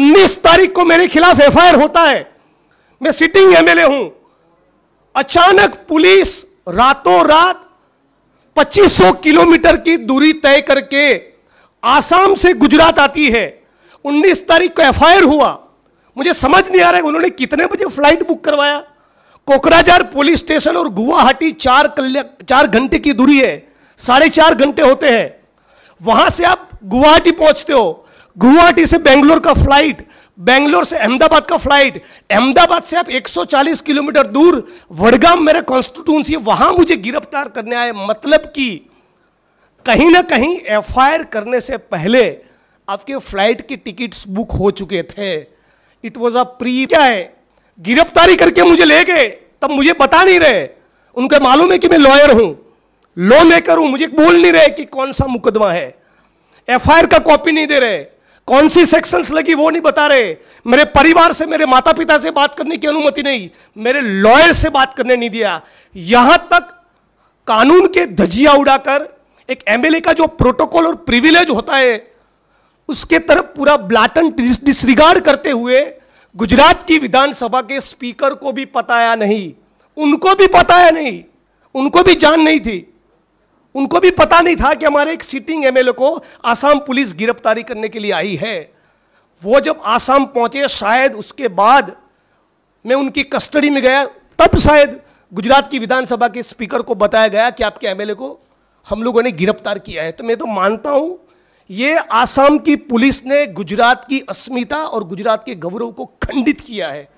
19 तारीख को मेरे खिलाफ एफ होता है मैं सिटिंग एमएलए हूं अचानक पुलिस रातों रात 2500 किलोमीटर की दूरी तय करके आसाम से गुजरात आती है 19 तारीख को एफ हुआ मुझे समझ नहीं आ रहा है उन्होंने कितने बजे फ्लाइट बुक करवाया कोकराझार पुलिस स्टेशन और गुवाहाटी चार चार घंटे की दूरी है साढ़े चार घंटे होते हैं वहां से आप गुवाहाटी पहुंचते हो गुवाहाटी से बेंगलोर का फ्लाइट बेंगलोर से अहमदाबाद का फ्लाइट अहमदाबाद से आप 140 किलोमीटर दूर वडगाम मेरा कॉन्स्टिट्यूंसी वहां मुझे गिरफ्तार करने आए मतलब कि कहीं ना कहीं एफ करने से पहले आपके फ्लाइट की टिकट्स बुक हो चुके थे इट वॉज अ प्री क्या है गिरफ्तारी करके मुझे ले गए तब मुझे बता नहीं रहे उनके मालूम है कि मैं लॉयर हूं लॉ मेकर हूं मुझे बोल नहीं रहे कि कौन सा मुकदमा है एफ का कॉपी नहीं दे रहे कौन सी सेक्शंस लगी वो नहीं बता रहे मेरे परिवार से मेरे माता पिता से बात करने की अनुमति नहीं मेरे लॉयर से बात करने नहीं दिया यहां तक कानून के धजिया उड़ाकर एक एमएलए का जो प्रोटोकॉल और प्रिविलेज होता है उसके तरफ पूरा ब्लाटन डिसरिगार्ड करते हुए गुजरात की विधानसभा के स्पीकर को भी पताया नहीं उनको भी पताया नहीं उनको भी जान नहीं थी उनको भी पता नहीं था कि हमारे एक सिटिंग एमएलए को आसाम पुलिस गिरफ्तारी करने के लिए आई है वो जब आसाम पहुंचे शायद उसके बाद मैं उनकी कस्टडी में गया तब शायद गुजरात की विधानसभा के स्पीकर को बताया गया कि आपके एमएलए को हम लोगों ने गिरफ्तार किया है तो मैं तो मानता हूं ये आसाम की पुलिस ने गुजरात की अस्मिता और गुजरात के गौरव को खंडित किया है